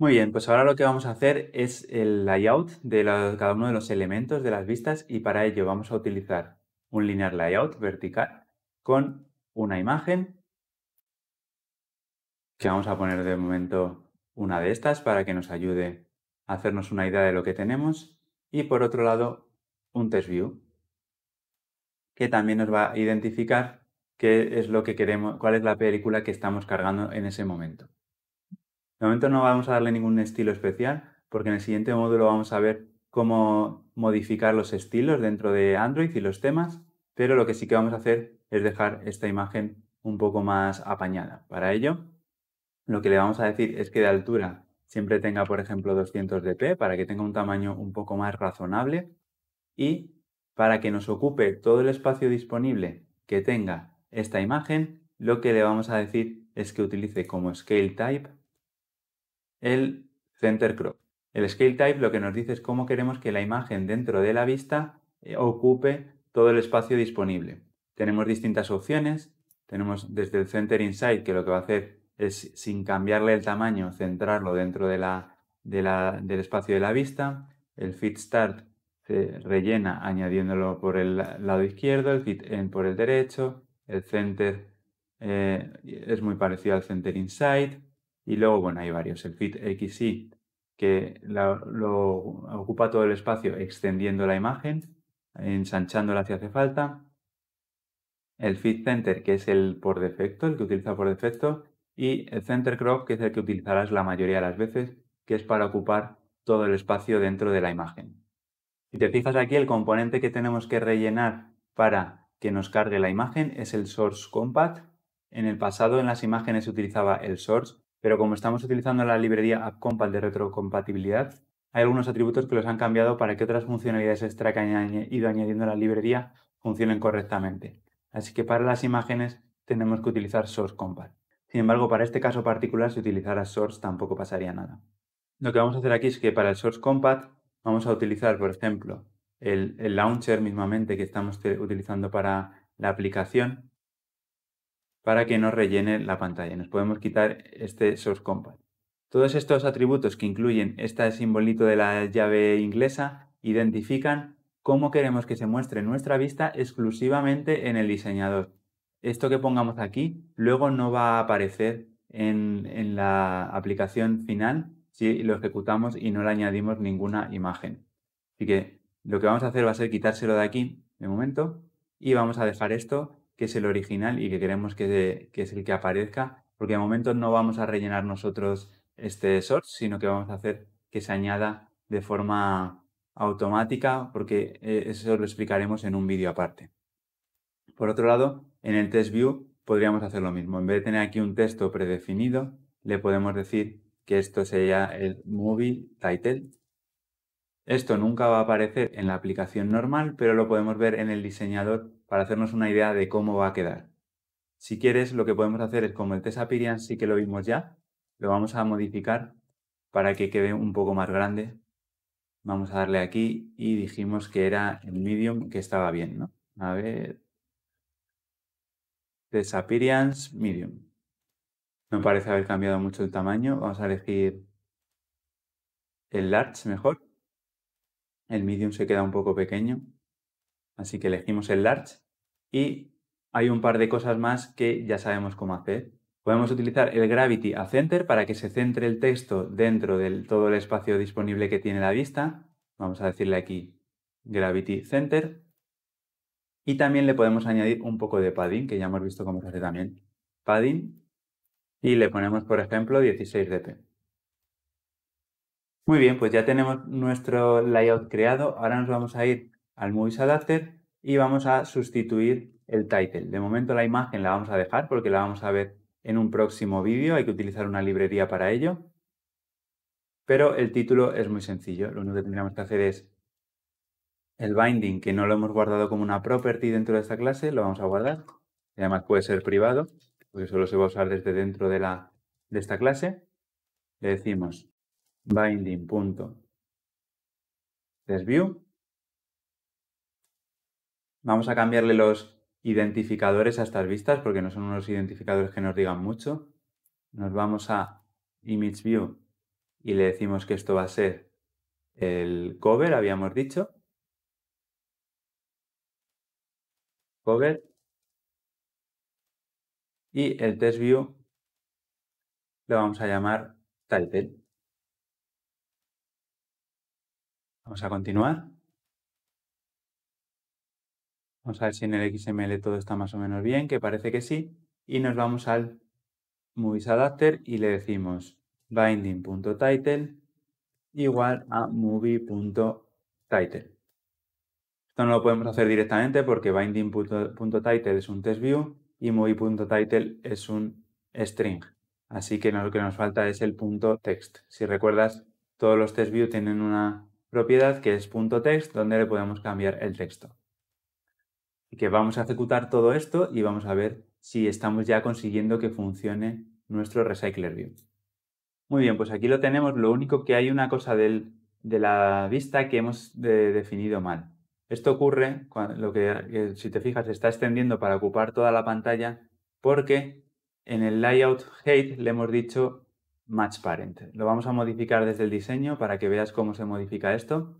Muy bien, pues ahora lo que vamos a hacer es el layout de cada uno de los elementos de las vistas y para ello vamos a utilizar un linear layout vertical con una imagen que vamos a poner de momento una de estas para que nos ayude a hacernos una idea de lo que tenemos y por otro lado un test view que también nos va a identificar qué es lo que queremos, cuál es la película que estamos cargando en ese momento. De momento no vamos a darle ningún estilo especial porque en el siguiente módulo vamos a ver cómo modificar los estilos dentro de Android y los temas, pero lo que sí que vamos a hacer es dejar esta imagen un poco más apañada. Para ello, lo que le vamos a decir es que de altura siempre tenga, por ejemplo, 200 dp para que tenga un tamaño un poco más razonable y para que nos ocupe todo el espacio disponible que tenga esta imagen, lo que le vamos a decir es que utilice como scale type el center crop. El scale type lo que nos dice es cómo queremos que la imagen dentro de la vista eh, ocupe todo el espacio disponible. Tenemos distintas opciones. Tenemos desde el center inside, que lo que va a hacer es, sin cambiarle el tamaño, centrarlo dentro de la, del espacio de la vista. El fit start se rellena añadiéndolo por el lado izquierdo, el fit end por el derecho. El center eh, es muy parecido al center inside. Y luego, bueno, hay varios. El Fit que lo ocupa todo el espacio extendiendo la imagen, ensanchándola si hace falta. El Fit Center, que es el por defecto, el que utiliza por defecto. Y el Center Crop, que es el que utilizarás la mayoría de las veces, que es para ocupar todo el espacio dentro de la imagen. Si te fijas aquí, el componente que tenemos que rellenar para que nos cargue la imagen es el Source Compact. En el pasado, en las imágenes se utilizaba el Source, pero como estamos utilizando la librería AppCompat de retrocompatibilidad, hay algunos atributos que los han cambiado para que otras funcionalidades extra que han ido añadiendo la librería funcionen correctamente. Así que para las imágenes tenemos que utilizar SourceCompat. Sin embargo, para este caso particular, si utilizara Source tampoco pasaría nada. Lo que vamos a hacer aquí es que para el SourceCompat vamos a utilizar, por ejemplo, el, el launcher mismamente que estamos utilizando para la aplicación para que nos rellene la pantalla. Nos podemos quitar este source compact. Todos estos atributos que incluyen este simbolito de la llave inglesa identifican cómo queremos que se muestre nuestra vista exclusivamente en el diseñador. Esto que pongamos aquí luego no va a aparecer en, en la aplicación final si lo ejecutamos y no le añadimos ninguna imagen. Así que lo que vamos a hacer va a ser quitárselo de aquí de momento y vamos a dejar esto que es el original y que queremos que, es el que aparezca, porque de momento no vamos a rellenar nosotros este source, sino que vamos a hacer que se añada de forma automática, porque eh, eso lo explicaremos en un vídeo aparte. Por otro lado, en el test view podríamos hacer lo mismo. En vez de tener aquí un texto predefinido, le podemos decir que esto sería el movie title esto nunca va a aparecer en la aplicación normal, pero lo podemos ver en el diseñador para hacernos una idea de cómo va a quedar. Si quieres, lo que podemos hacer es, como el Tesapirian sí que lo vimos ya, lo vamos a modificar para que quede un poco más grande. Vamos a darle aquí y dijimos que era el medium que estaba bien, ¿no? A ver... Disappearance medium. No parece haber cambiado mucho el tamaño. Vamos a elegir el large mejor. El medium se queda un poco pequeño, así que elegimos el large y hay un par de cosas más que ya sabemos cómo hacer. Podemos utilizar el Gravity a Center para que se centre el texto dentro de todo el espacio disponible que tiene la vista. Vamos a decirle aquí Gravity Center. Y también le podemos añadir un poco de padding, que ya hemos visto cómo se hace también. Padding. Y le ponemos, por ejemplo, 16 dp. Muy bien, pues ya tenemos nuestro layout creado. Ahora nos vamos a ir al Movies Adapter y vamos a sustituir el title. De momento la imagen la vamos a dejar porque la vamos a ver en un próximo vídeo. Hay que utilizar una librería para ello. Pero el título es muy sencillo. Lo único que tendríamos que hacer es el binding, que no lo hemos guardado como una property dentro de esta clase, lo vamos a guardar. además puede ser privado, porque solo se va a usar desde dentro de, la, de esta clase. Le decimos binding punto Vamos a cambiarle los identificadores a estas vistas porque no son unos identificadores que nos digan mucho. Nos vamos a image view y le decimos que esto va a ser el cover, habíamos dicho. Cover. Y el test view lo vamos a llamar title. Vamos a continuar. Vamos a ver si en el XML todo está más o menos bien, que parece que sí. Y nos vamos al Movies Adapter y le decimos binding.title igual a movie.title. Esto no lo podemos hacer directamente porque binding.title es un test view y movie.title es un string. Así que lo que nos falta es el punto text. Si recuerdas, todos los test tienen una propiedad que es .text donde le podemos cambiar el texto. y que vamos a ejecutar todo esto y vamos a ver si estamos ya consiguiendo que funcione nuestro Recycler Muy bien, pues aquí lo tenemos. Lo único que hay una cosa de la vista que hemos definido mal. Esto ocurre, cuando, lo que, si te fijas, está extendiendo para ocupar toda la pantalla porque en el layout height le hemos dicho match parent. Lo vamos a modificar desde el diseño para que veas cómo se modifica esto.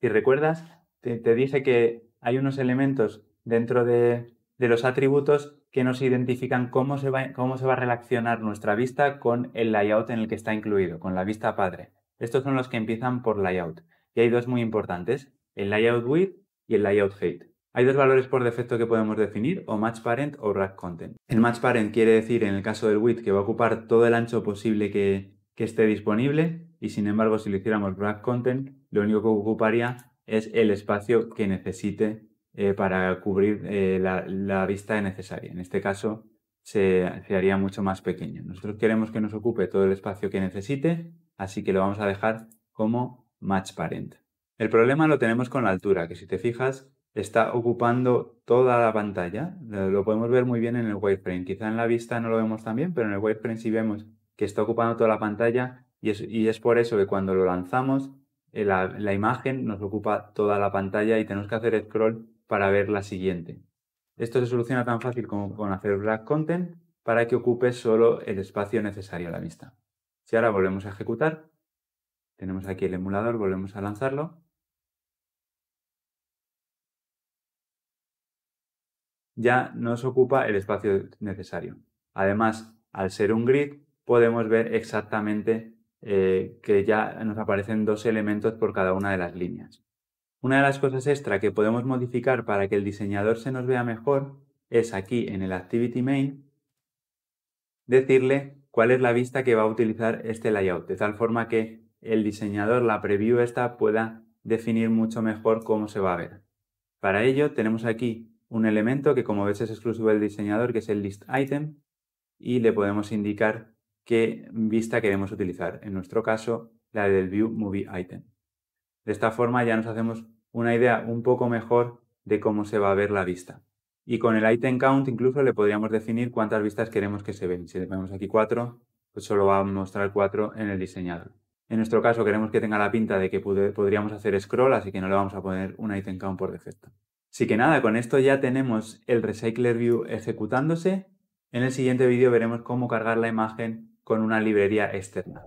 Si recuerdas, te, dice dije que hay unos elementos dentro de, los atributos que nos identifican cómo se, va, cómo se va a relacionar nuestra vista con el layout en el que está incluido, con la vista padre. Estos son los que empiezan por layout. Y hay dos muy importantes, el layout width y el layout height. Hay dos valores por defecto que podemos definir, o match parent o rack content. El match parent quiere decir, en el caso del width, que va a ocupar todo el ancho posible que, esté disponible, y sin embargo, si le hiciéramos rack content, lo único que ocuparía es el espacio que necesite eh, para cubrir eh, la, vista necesaria. En este caso, se, haría mucho más pequeño. Nosotros queremos que nos ocupe todo el espacio que necesite, así que lo vamos a dejar como match parent. El problema lo tenemos con la altura, que si te fijas, está ocupando toda la pantalla. Eh, lo podemos ver muy bien en el wireframe. Quizá en la vista no lo vemos tan bien, pero en el wireframe sí vemos que está ocupando toda la pantalla y es, por eso que cuando lo lanzamos, eh, la, la, imagen nos ocupa toda la pantalla y tenemos que hacer scroll para ver la siguiente. Esto se soluciona tan fácil como con hacer black content para que ocupe solo el espacio necesario a la vista. Si ahora volvemos a ejecutar, tenemos aquí el emulador, volvemos a lanzarlo ya nos ocupa el espacio necesario. Además, al ser un grid, podemos ver exactamente eh, que ya nos aparecen dos elementos por cada una de las líneas. Una de las cosas extra que podemos modificar para que el diseñador se nos vea mejor es aquí en el Activity Main decirle cuál es la vista que va a utilizar este layout, de tal forma que el diseñador, la preview esta, pueda definir mucho mejor cómo se va a ver. Para ello tenemos aquí un elemento que como ves es exclusivo del diseñador, que es el list item, y le podemos indicar qué vista queremos utilizar. En nuestro caso, la del view movie item. De esta forma ya nos hacemos una idea un poco mejor de cómo se va a ver la vista. Y con el item count incluso le podríamos definir cuántas vistas queremos que se ven. Si le ponemos aquí cuatro pues solo va a mostrar cuatro en el diseñador. En nuestro caso queremos que tenga la pinta de que podríamos hacer scroll, así que no le vamos a poner un item count por defecto. Así que nada, con esto ya tenemos el Recycler ejecutándose. En el siguiente vídeo veremos cómo cargar la imagen con una librería externa.